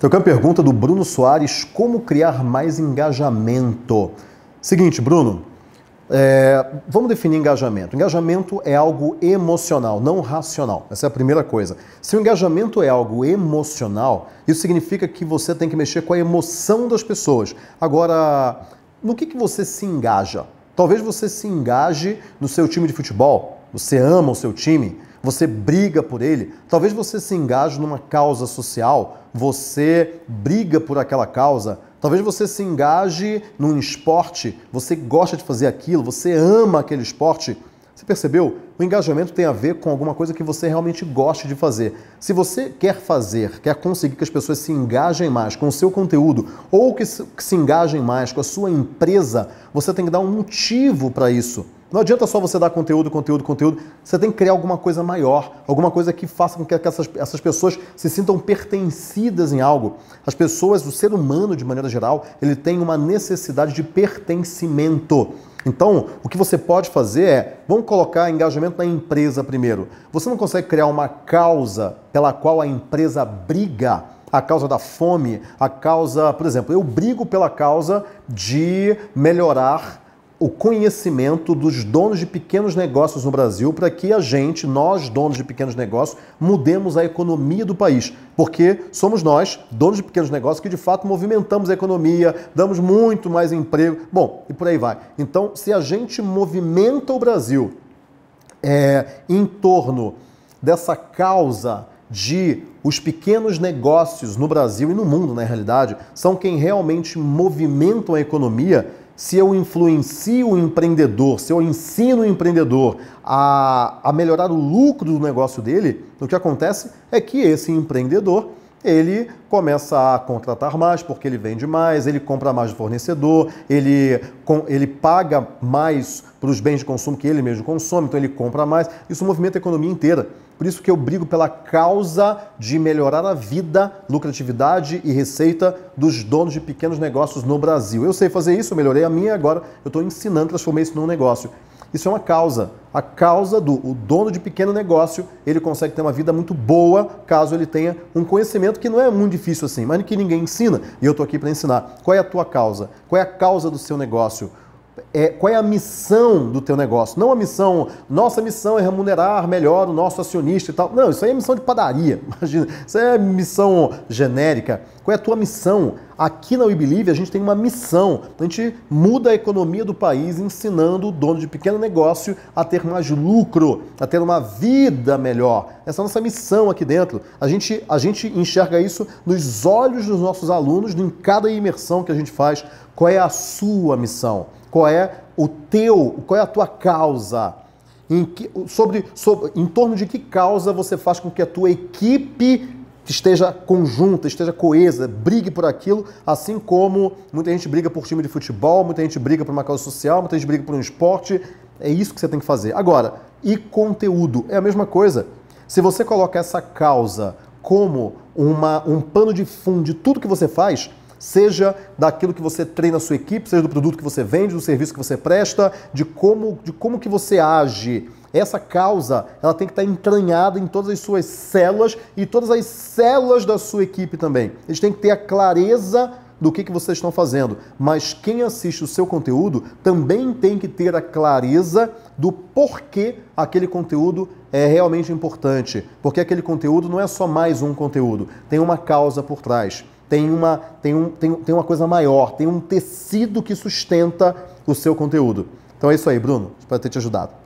Trocando pergunta do Bruno Soares, como criar mais engajamento? Seguinte, Bruno, é, vamos definir engajamento. Engajamento é algo emocional, não racional. Essa é a primeira coisa. Se o engajamento é algo emocional, isso significa que você tem que mexer com a emoção das pessoas. Agora, no que, que você se engaja? Talvez você se engaje no seu time de futebol, você ama o seu time, você briga por ele, talvez você se engaje numa causa social, você briga por aquela causa, talvez você se engaje num esporte, você gosta de fazer aquilo, você ama aquele esporte. Você percebeu? O engajamento tem a ver com alguma coisa que você realmente goste de fazer. Se você quer fazer, quer conseguir que as pessoas se engajem mais com o seu conteúdo ou que se engajem mais com a sua empresa, você tem que dar um motivo para isso. Não adianta só você dar conteúdo, conteúdo, conteúdo. Você tem que criar alguma coisa maior, alguma coisa que faça com que essas, essas pessoas se sintam pertencidas em algo. As pessoas, o ser humano, de maneira geral, ele tem uma necessidade de pertencimento. Então, o que você pode fazer é, vamos colocar engajamento na empresa primeiro. Você não consegue criar uma causa pela qual a empresa briga a causa da fome, a causa, por exemplo, eu brigo pela causa de melhorar o conhecimento dos donos de pequenos negócios no Brasil para que a gente, nós, donos de pequenos negócios, mudemos a economia do país. Porque somos nós, donos de pequenos negócios, que de fato movimentamos a economia, damos muito mais emprego. Bom, e por aí vai. Então, se a gente movimenta o Brasil é, em torno dessa causa de os pequenos negócios no Brasil e no mundo, na realidade, são quem realmente movimentam a economia se eu influencio o empreendedor, se eu ensino o empreendedor a, a melhorar o lucro do negócio dele, o que acontece é que esse empreendedor ele começa a contratar mais porque ele vende mais, ele compra mais do fornecedor, ele, com, ele paga mais para os bens de consumo que ele mesmo consome, então ele compra mais. Isso movimenta a economia inteira. Por isso que eu brigo pela causa de melhorar a vida, lucratividade e receita dos donos de pequenos negócios no Brasil. Eu sei fazer isso, melhorei a minha agora, eu estou ensinando, transformei isso num negócio. Isso é uma causa. A causa do o dono de pequeno negócio, ele consegue ter uma vida muito boa caso ele tenha um conhecimento que não é muito difícil assim, mas que ninguém ensina. E eu estou aqui para ensinar. Qual é a tua causa? Qual é a causa do seu negócio? é, qual é a missão do teu negócio. Não a missão, nossa missão é remunerar melhor o nosso acionista e tal. Não, isso aí é missão de padaria, imagina. Isso é missão genérica. Qual é a tua missão? Aqui na WeBelieve a gente tem uma missão. A gente muda a economia do país ensinando o dono de pequeno negócio a ter mais lucro, a ter uma vida melhor. Essa é a nossa missão aqui dentro. A gente, a gente enxerga isso nos olhos dos nossos alunos em cada imersão que a gente faz. Qual é a sua missão? qual é o teu, qual é a tua causa. Em, que, sobre, sobre, em torno de que causa você faz com que a tua equipe esteja conjunta, esteja coesa, brigue por aquilo, assim como muita gente briga por time de futebol, muita gente briga por uma causa social, muita gente briga por um esporte. É isso que você tem que fazer. Agora, e conteúdo? É a mesma coisa. Se você coloca essa causa como uma, um pano de fundo de tudo que você faz, seja daquilo que você treina a sua equipe, seja do produto que você vende, do serviço que você presta, de como, de como que você age. Essa causa, ela tem que estar entranhada em todas as suas células e todas as células da sua equipe também. Eles têm que ter a clareza do que, que vocês estão fazendo, mas quem assiste o seu conteúdo também tem que ter a clareza do porquê aquele conteúdo é realmente importante. Porque aquele conteúdo não é só mais um conteúdo, tem uma causa por trás tem uma, tem, um, tem, tem uma coisa maior, tem um tecido que sustenta o seu conteúdo. Então é isso aí, Bruno. Espero ter te ajudado.